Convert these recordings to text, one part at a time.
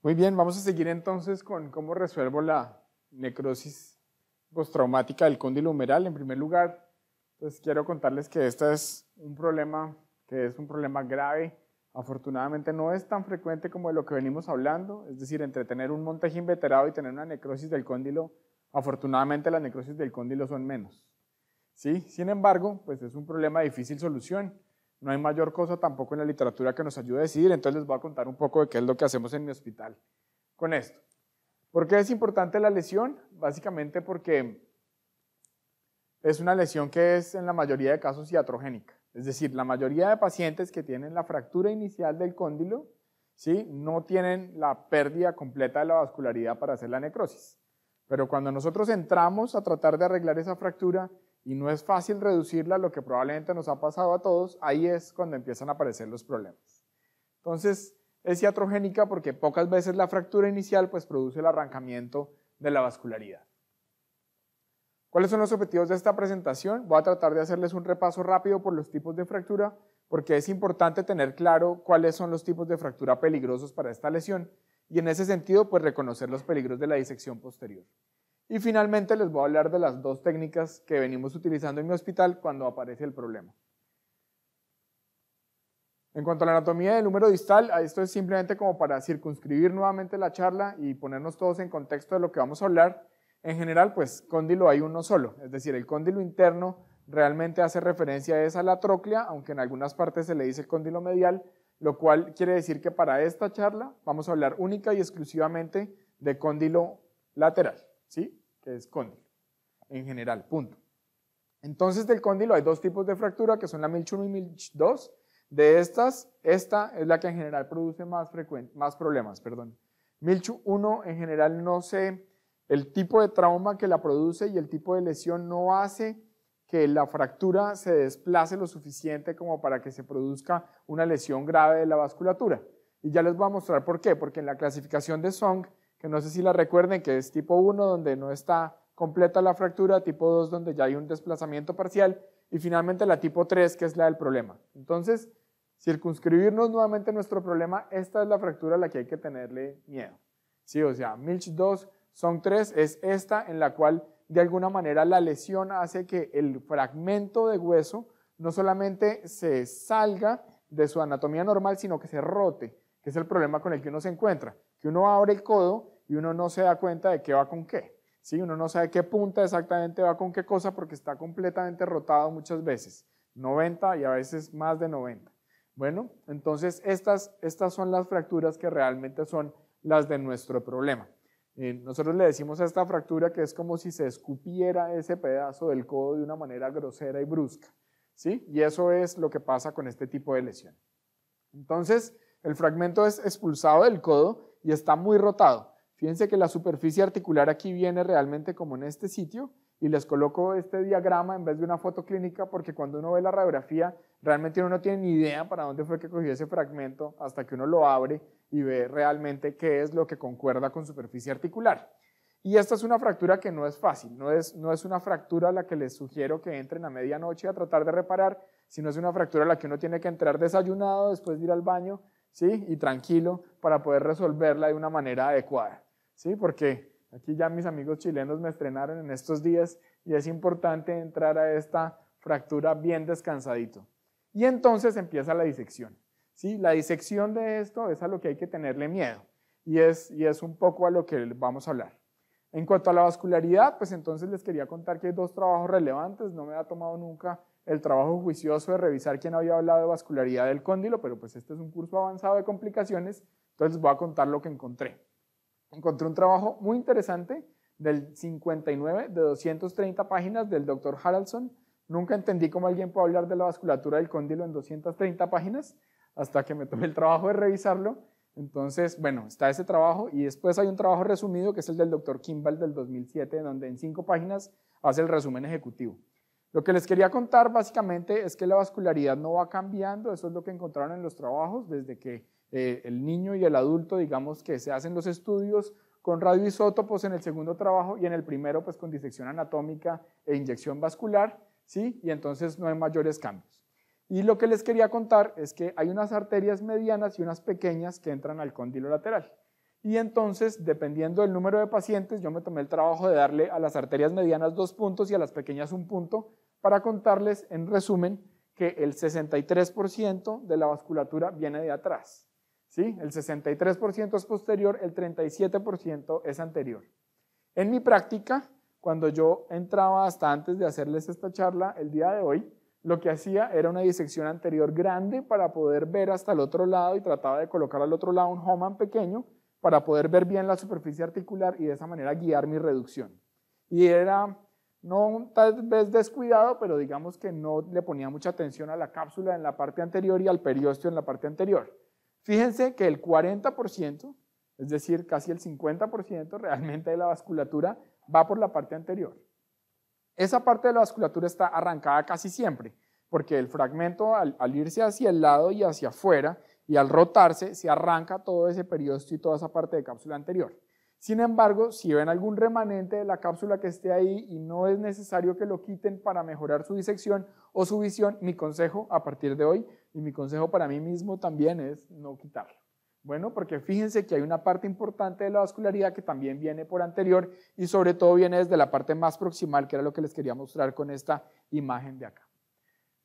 Muy bien, vamos a seguir entonces con cómo resuelvo la necrosis postraumática del cóndilo humeral. En primer lugar, pues quiero contarles que este es un problema que es un problema grave. Afortunadamente no es tan frecuente como de lo que venimos hablando, es decir, entre tener un montaje inveterado y tener una necrosis del cóndilo, afortunadamente las necrosis del cóndilo son menos. ¿Sí? Sin embargo, pues es un problema de difícil solución no hay mayor cosa tampoco en la literatura que nos ayude a decidir, entonces les voy a contar un poco de qué es lo que hacemos en mi hospital con esto. ¿Por qué es importante la lesión? Básicamente porque es una lesión que es en la mayoría de casos iatrogénica. Es decir, la mayoría de pacientes que tienen la fractura inicial del cóndilo ¿sí? no tienen la pérdida completa de la vascularidad para hacer la necrosis. Pero cuando nosotros entramos a tratar de arreglar esa fractura, y no es fácil reducirla lo que probablemente nos ha pasado a todos, ahí es cuando empiezan a aparecer los problemas. Entonces, es iatrogénica porque pocas veces la fractura inicial pues, produce el arrancamiento de la vascularidad. ¿Cuáles son los objetivos de esta presentación? Voy a tratar de hacerles un repaso rápido por los tipos de fractura, porque es importante tener claro cuáles son los tipos de fractura peligrosos para esta lesión y en ese sentido pues reconocer los peligros de la disección posterior. Y finalmente les voy a hablar de las dos técnicas que venimos utilizando en mi hospital cuando aparece el problema. En cuanto a la anatomía del número distal, esto es simplemente como para circunscribir nuevamente la charla y ponernos todos en contexto de lo que vamos a hablar. En general, pues cóndilo hay uno solo, es decir, el cóndilo interno realmente hace referencia a la tróclea, aunque en algunas partes se le dice cóndilo medial, lo cual quiere decir que para esta charla vamos a hablar única y exclusivamente de cóndilo lateral. ¿sí? Que es cóndilo, en general, punto. Entonces del cóndilo hay dos tipos de fractura que son la Milch 1 y Milch 2. De estas, esta es la que en general produce más, más problemas. Perdón. Milch 1 en general no se, el tipo de trauma que la produce y el tipo de lesión no hace que la fractura se desplace lo suficiente como para que se produzca una lesión grave de la vasculatura. Y ya les voy a mostrar por qué, porque en la clasificación de Song que no sé si la recuerden, que es tipo 1 donde no está completa la fractura, tipo 2 donde ya hay un desplazamiento parcial y finalmente la tipo 3 que es la del problema. Entonces, circunscribirnos nuevamente nuestro problema, esta es la fractura a la que hay que tenerle miedo. Sí, o sea, Milch 2 son 3 es esta en la cual de alguna manera la lesión hace que el fragmento de hueso no solamente se salga de su anatomía normal, sino que se rote, que es el problema con el que uno se encuentra que uno abre el codo y uno no se da cuenta de qué va con qué. ¿sí? Uno no sabe qué punta exactamente va con qué cosa porque está completamente rotado muchas veces, 90 y a veces más de 90. Bueno, entonces estas, son las fracturas que realmente son las de nuestro problema. Eh, nosotros le decimos a esta fractura que es como si se escupiera ese pedazo del codo de una manera grosera y brusca. ¿sí? Y eso es lo que pasa con este tipo de lesión. Entonces, el fragmento es expulsado del codo y está muy rotado. Fíjense que la superficie articular aquí viene realmente como en este sitio y les coloco este diagrama en vez de una foto clínica porque cuando uno ve la radiografía realmente uno no tiene ni idea para dónde fue que cogió ese fragmento hasta que uno lo abre y ve realmente qué es lo que concuerda con superficie articular. Y esta es una fractura que no es fácil, no es, no es una fractura a la que les sugiero que entren a medianoche a tratar de reparar, sino es una fractura a la que uno tiene que entrar desayunado, después de ir al baño, y tranquilo para poder resolverla de una manera adecuada. ¿sí? Porque aquí ya mis amigos chilenos me estrenaron en estos días y es importante entrar a esta fractura bien descansadito. Y entonces empieza la disección. ¿sí? La disección de esto es a lo que hay que tenerle miedo y es, y es un poco a lo que vamos a hablar. En cuanto a la vascularidad, pues entonces les quería contar que hay dos trabajos relevantes, no me ha tomado nunca el trabajo juicioso de revisar quién había hablado de vascularidad del cóndilo, pero pues este es un curso avanzado de complicaciones, entonces les voy a contar lo que encontré. Encontré un trabajo muy interesante del 59 de 230 páginas del doctor Haraldson. Nunca entendí cómo alguien puede hablar de la vasculatura del cóndilo en 230 páginas hasta que me tomé el trabajo de revisarlo. Entonces, bueno, está ese trabajo y después hay un trabajo resumido que es el del doctor Kimball del 2007, donde en cinco páginas hace el resumen ejecutivo. Lo que les quería contar básicamente es que la vascularidad no va cambiando, eso es lo que encontraron en los trabajos desde que eh, el niño y el adulto, digamos que se hacen los estudios con radioisótopos en el segundo trabajo y en el primero pues con disección anatómica e inyección vascular, ¿sí? Y entonces no hay mayores cambios. Y lo que les quería contar es que hay unas arterias medianas y unas pequeñas que entran al cóndilo lateral. Y entonces, dependiendo del número de pacientes, yo me tomé el trabajo de darle a las arterias medianas dos puntos y a las pequeñas un punto para contarles, en resumen, que el 63% de la vasculatura viene de atrás. ¿sí? El 63% es posterior, el 37% es anterior. En mi práctica, cuando yo entraba hasta antes de hacerles esta charla el día de hoy, lo que hacía era una disección anterior grande para poder ver hasta el otro lado y trataba de colocar al otro lado un Homan pequeño para poder ver bien la superficie articular y de esa manera guiar mi reducción. Y era, no tal vez descuidado, pero digamos que no le ponía mucha atención a la cápsula en la parte anterior y al periósteo en la parte anterior. Fíjense que el 40%, es decir, casi el 50% realmente de la vasculatura va por la parte anterior. Esa parte de la vasculatura está arrancada casi siempre, porque el fragmento al, al irse hacia el lado y hacia afuera y al rotarse se arranca todo ese periódico y toda esa parte de cápsula anterior. Sin embargo, si ven algún remanente de la cápsula que esté ahí y no es necesario que lo quiten para mejorar su disección o su visión, mi consejo a partir de hoy y mi consejo para mí mismo también es no quitarlo. Bueno, porque fíjense que hay una parte importante de la vascularidad que también viene por anterior y sobre todo viene desde la parte más proximal, que era lo que les quería mostrar con esta imagen de acá.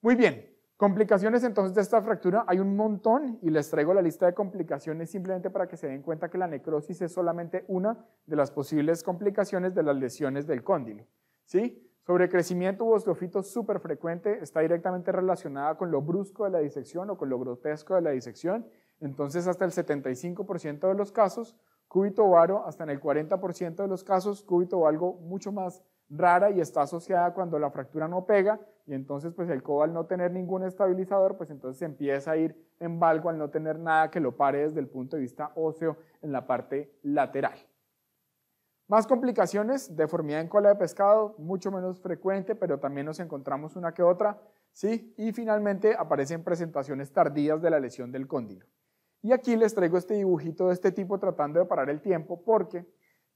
Muy bien, Complicaciones entonces de esta fractura hay un montón y les traigo la lista de complicaciones simplemente para que se den cuenta que la necrosis es solamente una de las posibles complicaciones de las lesiones del cóndilo. ¿sí? Sobrecrecimiento u osteofito súper frecuente está directamente relacionada con lo brusco de la disección o con lo grotesco de la disección. Entonces hasta el 75% de los casos, cúbito varo, hasta en el 40% de los casos, cúbito o algo mucho más rara y está asociada cuando la fractura no pega y entonces pues el codo al no tener ningún estabilizador pues entonces empieza a ir en valgo al no tener nada que lo pare desde el punto de vista óseo en la parte lateral. Más complicaciones, deformidad en cola de pescado, mucho menos frecuente, pero también nos encontramos una que otra, ¿sí? Y finalmente aparecen presentaciones tardías de la lesión del cóndilo. Y aquí les traigo este dibujito de este tipo tratando de parar el tiempo porque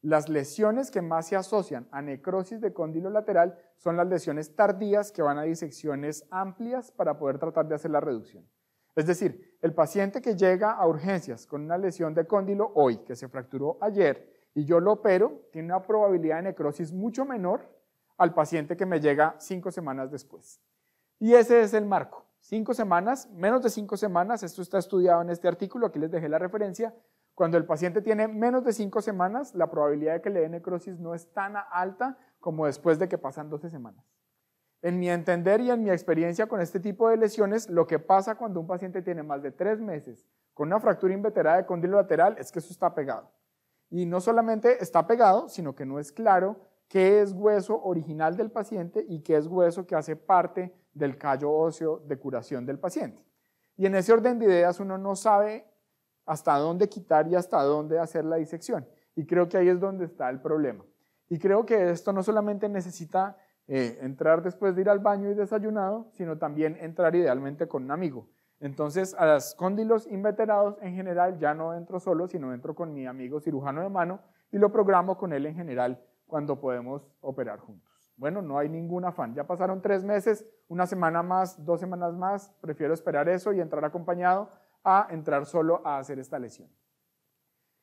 las lesiones que más se asocian a necrosis de cóndilo lateral son las lesiones tardías que van a disecciones amplias para poder tratar de hacer la reducción. Es decir, el paciente que llega a urgencias con una lesión de cóndilo hoy, que se fracturó ayer, y yo lo opero, tiene una probabilidad de necrosis mucho menor al paciente que me llega cinco semanas después. Y ese es el marco. Cinco semanas, menos de cinco semanas, esto está estudiado en este artículo, aquí les dejé la referencia, cuando el paciente tiene menos de 5 semanas, la probabilidad de que le dé necrosis no es tan alta como después de que pasan 12 semanas. En mi entender y en mi experiencia con este tipo de lesiones, lo que pasa cuando un paciente tiene más de 3 meses con una fractura inveterada de cóndilo lateral es que eso está pegado. Y no solamente está pegado, sino que no es claro qué es hueso original del paciente y qué es hueso que hace parte del callo óseo de curación del paciente. Y en ese orden de ideas uno no sabe hasta dónde quitar y hasta dónde hacer la disección. Y creo que ahí es donde está el problema. Y creo que esto no solamente necesita eh, entrar después de ir al baño y desayunado, sino también entrar idealmente con un amigo. Entonces, a las cóndilos inveterados en general ya no entro solo, sino entro con mi amigo cirujano de mano y lo programo con él en general cuando podemos operar juntos. Bueno, no hay ningún afán. Ya pasaron tres meses, una semana más, dos semanas más, prefiero esperar eso y entrar acompañado a entrar solo a hacer esta lesión.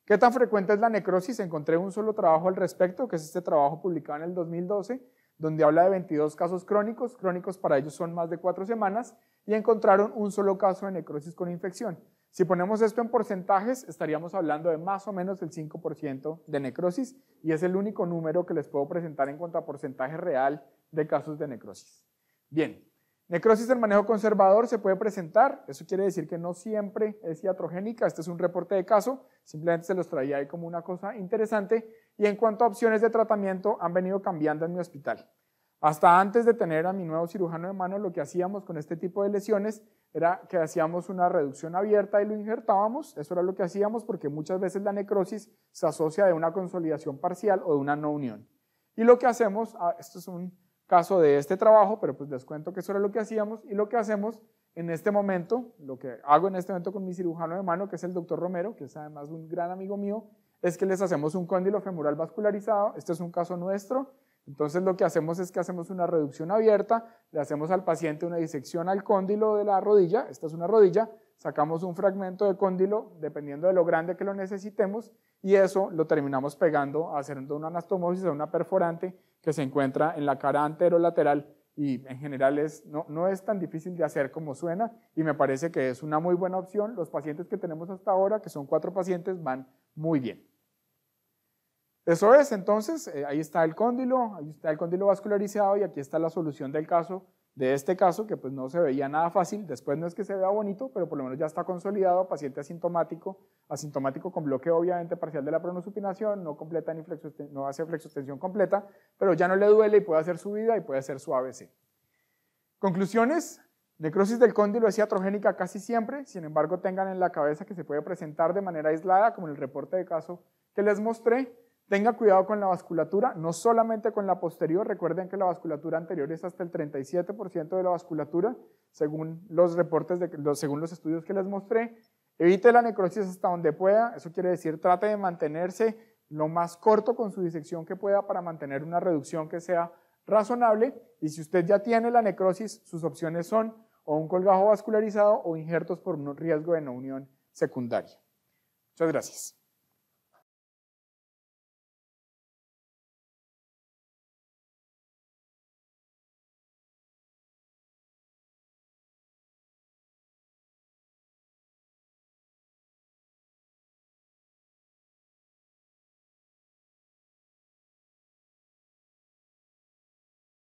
¿Qué tan frecuente es la necrosis? Encontré un solo trabajo al respecto, que es este trabajo publicado en el 2012, donde habla de 22 casos crónicos, crónicos para ellos son más de cuatro semanas, y encontraron un solo caso de necrosis con infección. Si ponemos esto en porcentajes, estaríamos hablando de más o menos el 5% de necrosis, y es el único número que les puedo presentar en cuanto a porcentaje real de casos de necrosis. Bien, Necrosis en manejo conservador se puede presentar, eso quiere decir que no siempre es iatrogénica, este es un reporte de caso, simplemente se los traía ahí como una cosa interesante. Y en cuanto a opciones de tratamiento, han venido cambiando en mi hospital. Hasta antes de tener a mi nuevo cirujano de mano, lo que hacíamos con este tipo de lesiones era que hacíamos una reducción abierta y lo injertábamos, eso era lo que hacíamos porque muchas veces la necrosis se asocia de una consolidación parcial o de una no unión. Y lo que hacemos, ah, esto es un caso de este trabajo, pero pues les cuento que eso era lo que hacíamos y lo que hacemos en este momento, lo que hago en este momento con mi cirujano de mano, que es el doctor Romero, que es además un gran amigo mío, es que les hacemos un cóndilo femoral vascularizado. Este es un caso nuestro. Entonces lo que hacemos es que hacemos una reducción abierta, le hacemos al paciente una disección al cóndilo de la rodilla, esta es una rodilla, sacamos un fragmento de cóndilo dependiendo de lo grande que lo necesitemos y eso lo terminamos pegando haciendo una anastomosis a una perforante que se encuentra en la cara anterolateral y en general no es tan difícil de hacer como suena y me parece que es una muy buena opción. Los pacientes que tenemos hasta ahora, que son cuatro pacientes, van muy bien. Eso es, entonces, eh, ahí está el cóndilo, ahí está el cóndilo vascularizado y aquí está la solución del caso, de este caso, que pues no se veía nada fácil, después no es que se vea bonito, pero por lo menos ya está consolidado, paciente asintomático, asintomático con bloqueo obviamente parcial de la pronosupinación, no completa ni no hace flexostensión completa, pero ya no le duele y puede hacer su vida y puede hacer su ABC. Conclusiones, Necrosis del cóndilo es iatrogénica casi siempre, sin embargo tengan en la cabeza que se puede presentar de manera aislada, como en el reporte de caso que les mostré, Tenga cuidado con la vasculatura, no solamente con la posterior. Recuerden que la vasculatura anterior es hasta el 37% de la vasculatura, según los reportes, de, según los estudios que les mostré. Evite la necrosis hasta donde pueda. Eso quiere decir, trate de mantenerse lo más corto con su disección que pueda para mantener una reducción que sea razonable. Y si usted ya tiene la necrosis, sus opciones son o un colgajo vascularizado o injertos por un riesgo de no unión secundaria. Muchas gracias.